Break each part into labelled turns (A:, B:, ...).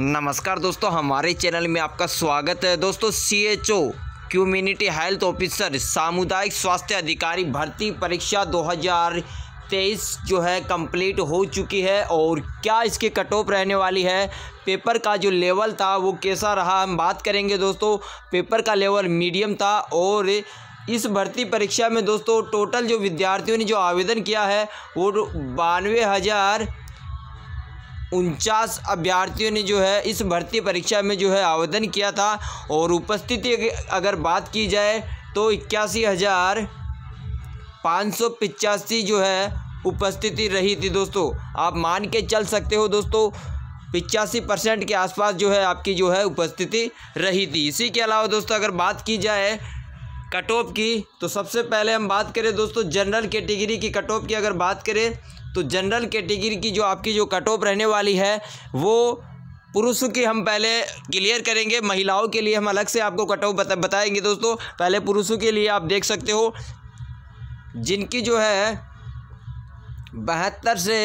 A: नमस्कार दोस्तों हमारे चैनल में आपका स्वागत है दोस्तों C H O community health officer सामुदायिक स्वास्थ्य अधिकारी भर्ती परीक्षा 2023 जो है कंप्लीट हो चुकी है और क्या इसकी कट ऑफ रहने वाली है पेपर का जो लेवल था वो कैसा रहा हम बात करेंगे दोस्तों पेपर का लेवल मीडियम था और इस भर्ती परीक्षा में दोस्तों टोटल जो विद्यार्थियों ने जो आवेदन किया है वो बानवे हज़ार उनचास अभ्यर्थियों ने जो है इस भर्ती परीक्षा में जो है आवेदन किया था और उपस्थिति अगर बात की जाए तो इक्यासी हज़ार पाँच सौ पिचासी जो है उपस्थिति रही थी दोस्तों आप मान के चल सकते हो दोस्तों पिचासी परसेंट के आसपास जो है आपकी जो है उपस्थिति रही थी इसी के अलावा दोस्तों अगर बात की जाए कट ऑफ की तो सबसे पहले हम बात करें दोस्तों जनरल कैटेगरी की कट ऑफ की अगर बात करें तो जनरल कैटेगरी की जो आपकी जो कट ऑफ रहने वाली है वो पुरुषों की हम पहले क्लियर करेंगे महिलाओं के लिए हम अलग से आपको कट ऑफ बता, बताएंगे दोस्तों पहले पुरुषों के लिए आप देख सकते हो जिनकी जो है बहत्तर से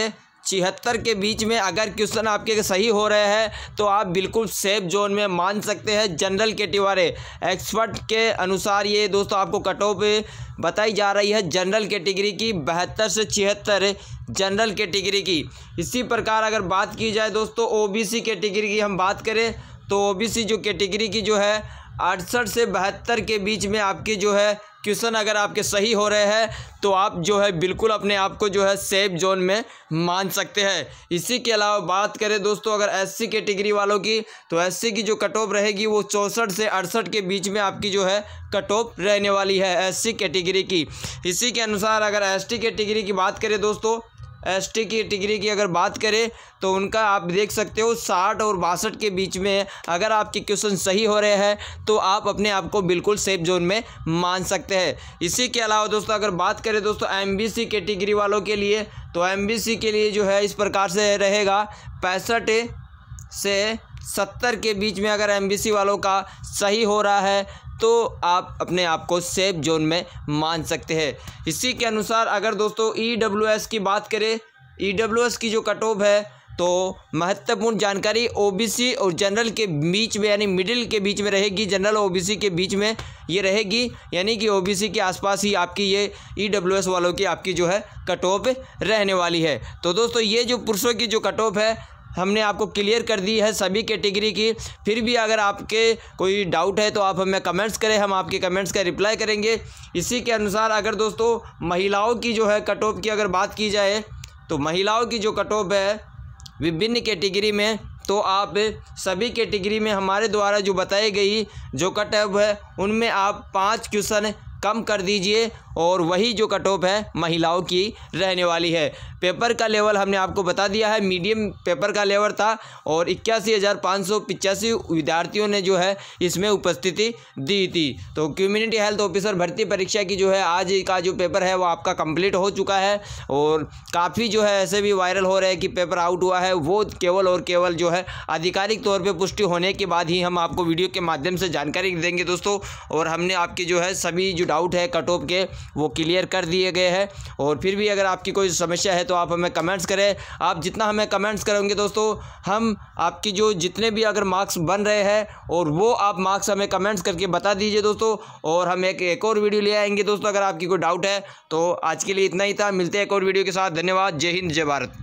A: छिहत्तर के बीच में अगर क्वेश्चन आपके सही हो रहे हैं तो आप बिल्कुल सेफ जोन में मान सकते हैं जनरल कैटेगरी एक्सपर्ट के अनुसार ये दोस्तों आपको कट ऑफ बताई जा रही है जनरल कैटेगरी की बहत्तर से छिहत्तर जनरल कैटेगरी की इसी प्रकार अगर बात की जाए दोस्तों ओबीसी कैटेगरी की हम बात करें तो ओबीसी जो कैटेगरी की जो है अड़सठ से बहत्तर के बीच में आपके जो है क्वेश्चन अगर आपके सही हो रहे हैं तो आप जो है बिल्कुल अपने आप को जो है सेफ जोन में मान सकते हैं इसी के अलावा बात करें दोस्तों अगर एससी कैटेगरी वालों की तो एससी की जो कट ऑफ रहेगी वो चौंसठ से अड़सठ के बीच में आपकी जो है कट ऑफ रहने वाली है एससी कैटेगरी की इसी के अनुसार अगर एसटी कैटेगरी की बात करें दोस्तों एस टी की डिग्री की अगर बात करें तो उनका आप देख सकते हो साठ और बासठ के बीच में अगर आपके क्वेश्चन सही हो रहे हैं तो आप अपने आप को बिल्कुल सेफ जोन में मान सकते हैं इसी के अलावा दोस्तों अगर बात करें दोस्तों एम बी सी कैटेगरी वालों के लिए तो एम बी सी के लिए जो है इस प्रकार से रहेगा पैंसठ से सत्तर के बीच में अगर एम वालों का सही हो रहा है तो आप अपने आप को सेफ जोन में मान सकते हैं इसी के अनुसार अगर दोस्तों ई e की बात करें ई e की जो कट ऑफ है तो महत्वपूर्ण जानकारी ओबीसी और जनरल के बीच में यानी मिडिल के बीच में रहेगी जनरल ओबीसी के बीच में ये रहेगी यानी कि ओबीसी के आसपास ही आपकी ये ई e वालों की आपकी जो है कट ऑफ रहने वाली है तो दोस्तों ये जो पुरुषों की जो कट ऑफ है हमने आपको क्लियर कर दी है सभी कैटेगरी की फिर भी अगर आपके कोई डाउट है तो आप हमें कमेंट्स करें हम आपके कमेंट्स का रिप्लाई करेंगे इसी के अनुसार अगर दोस्तों महिलाओं की जो है कट ऑफ की अगर बात की जाए तो महिलाओं की जो कट ऑफ है विभिन्न कैटेगरी में तो आप सभी कैटेगरी में हमारे द्वारा जो बताई गई जो कट ऑफ है उनमें आप पाँच क्वेश्चन कम कर दीजिए और वही जो कट ऑफ है महिलाओं की रहने वाली है पेपर का लेवल हमने आपको बता दिया है मीडियम पेपर का लेवल था और इक्यासी हज़ार पाँच सौ पिचासी विद्यार्थियों ने जो है इसमें उपस्थिति दी थी तो कम्युनिटी हेल्थ ऑफिसर भर्ती परीक्षा की जो है आज का जो पेपर है वो आपका कंप्लीट हो चुका है और काफ़ी जो है ऐसे भी वायरल हो रहे हैं कि पेपर आउट हुआ है वो केवल और केवल जो है आधिकारिक तौर पर पुष्टि होने के बाद ही हम आपको वीडियो के माध्यम से जानकारी देंगे दोस्तों और हमने आपके जो है सभी जो डाउट है कट ऑफ के वो क्लियर कर दिए गए हैं और फिर भी अगर आपकी कोई समस्या है तो आप हमें कमेंट्स करें आप जितना हमें कमेंट्स करेंगे दोस्तों हम आपकी जो जितने भी अगर मार्क्स बन रहे हैं और वो आप मार्क्स हमें कमेंट्स करके बता दीजिए दोस्तों और हम एक एक और वीडियो ले आएंगे दोस्तों अगर आपकी कोई डाउट है तो आज के लिए इतना ही था मिलते हैं एक और वीडियो के साथ धन्यवाद जय हिंद जय भारत